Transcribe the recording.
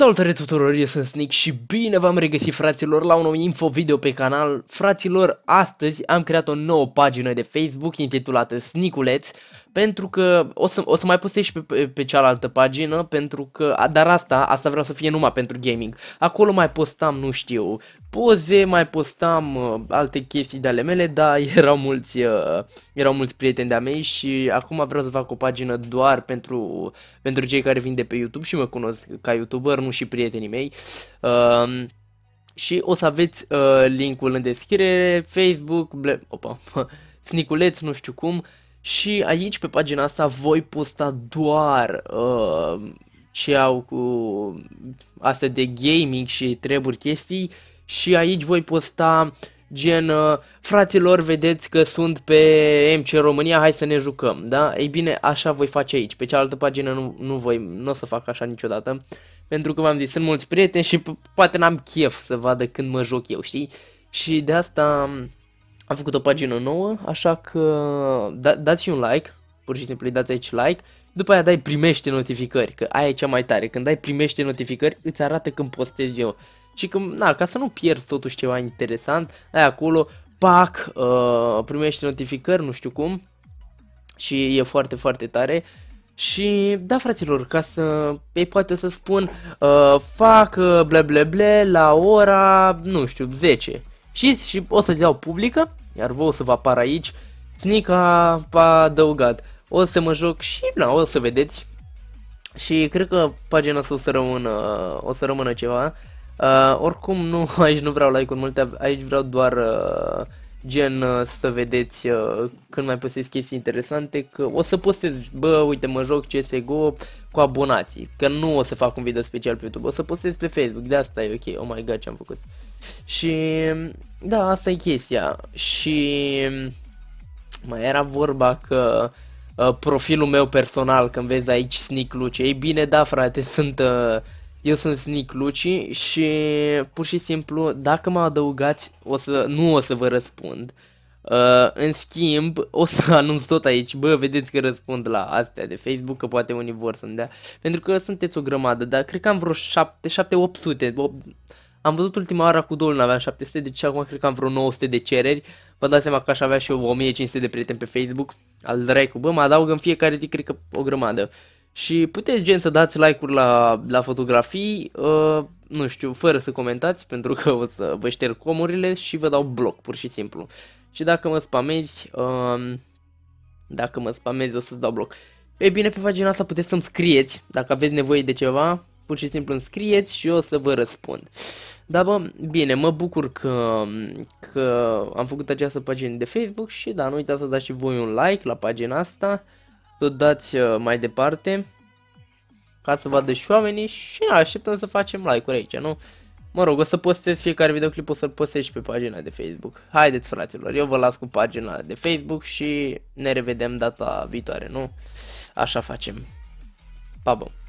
Salutare tuturor, eu sunt Snick și bine v-am regăsit fraților la un nou info video pe canal. Fraților, astăzi am creat o nouă pagină de Facebook intitulată Sniculeț pentru că o să, o să mai postez și pe, pe, pe cealaltă pagină pentru că, dar asta, asta vreau să fie numai pentru gaming. Acolo mai postam, nu știu, poze, mai postam uh, alte chestii de ale mele, dar erau mulți, uh, erau mulți prieteni de-a mei și acum vreau să fac o pagină doar pentru, pentru cei care vin de pe YouTube și mă cunosc ca YouTuber, nu Samu și prietenii mei. Uh, și o să aveți uh, linkul în descriere, Facebook, ble- opa, sniculeț, nu știu cum. Și aici pe pagina asta voi posta doar uh, ce au cu astea de gaming și treburi chestii și aici voi posta gen uh, fraților vedeți că sunt pe MC România, hai să ne jucăm, da? Ei bine, așa voi face aici, pe cealaltă pagină nu, nu voi, nu o să fac așa niciodată, pentru că v-am zis, sunt mulți prieteni și poate n-am chef să vadă când mă joc eu, știi? Și de asta am făcut o pagină nouă, așa că da, dați un like, pur și simplu dați aici like, după aia dai primește notificări, că aia e cea mai tare, când dai primește notificări îți arată când postez eu. Și că, na, ca să nu pierzi totuși ceva interesant, ai acolo, pac, uh, primești notificări, nu știu cum, și e foarte, foarte tare. Și da, fraților, ca să, ei poate o să spun, uh, fac uh, ble ble ble la ora, nu știu, 10. Și, și o să-i dau publică, iar vouă o să vă apar aici, Snica a adăugat. O să mă joc și, na, o să vedeți. Și cred că pagina asta o să rămână, o să rămână ceva. Uh, oricum, nu, aici nu vreau like-uri multe, aici vreau doar uh, gen uh, să vedeți uh, când mai postez chestii interesante, că o să postez, bă, uite, mă joc CSGO cu abonații, că nu o să fac un video special pe YouTube, o să postez pe Facebook, de asta e ok, oh my god, ce am făcut. Și, da, asta e chestia. Și mai era vorba că uh, profilul meu personal, când vezi aici Sneak Luce, ei bine, da, frate, sunt... Uh, eu sunt Snick Luci și pur și simplu dacă mă adăugați o să, nu o să vă răspund. Uh, în schimb, o să anunț tot aici, bă, vedeți că răspund la astea de Facebook, că poate unii vor să-mi dea, pentru că sunteți o grămadă, dar cred că am vreo 7, 7 800, am văzut ultima oară cu Dolna avea 700, deci acum cred că am vreo 900 de cereri, vă dați seama că aș avea și eu 1500 de prieteni pe Facebook, al dracu, bă, mă adaug în fiecare zi, cred că o grămadă. Uh, și puteți gen să dați like-uri la, la fotografii, uh, nu știu, fără să comentați, pentru că o să vă șterg comurile și vă dau bloc, pur și simplu. Și dacă mă spamezi, uh, dacă mă spamezi o să-ți dau bloc. Ei bine, pe pagina asta puteți să-mi scrieți, dacă aveți nevoie de ceva, pur și simplu îmi scrieți și eu o să vă răspund. Da, bă, bine, mă bucur că, că am făcut această pagină de Facebook și da, nu uitați să dați și voi un like la pagina asta tot dați uh, mai departe ca să vadă și oamenii și na, așteptăm să facem like-uri aici, nu? Mă rog, o să postez fiecare videoclip, o să-l postez și pe pagina de Facebook. Haideți, fraților, eu vă las cu pagina de Facebook și ne revedem data viitoare, nu? Așa facem. Pa, bă!